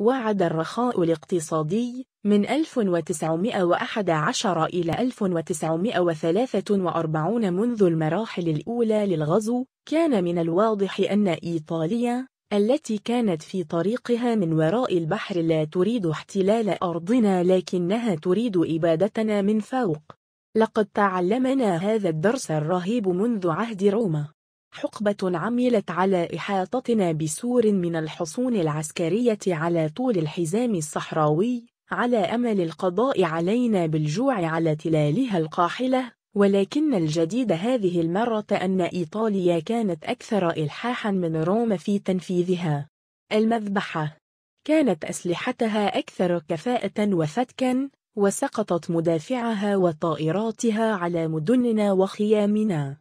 وعد الرخاء الاقتصادي من 1911 إلى 1943 منذ المراحل الأولى للغزو كان من الواضح أن إيطاليا التي كانت في طريقها من وراء البحر لا تريد احتلال أرضنا لكنها تريد إبادتنا من فوق لقد تعلمنا هذا الدرس الرهيب منذ عهد روما حقبة عملت على إحاطتنا بسور من الحصون العسكرية على طول الحزام الصحراوي على أمل القضاء علينا بالجوع على تلالها القاحلة ولكن الجديد هذه المرة أن إيطاليا كانت أكثر إلحاحا من روما في تنفيذها المذبحة كانت أسلحتها أكثر كفاءة وفتكا وسقطت مدافعها وطائراتها على مدننا وخيامنا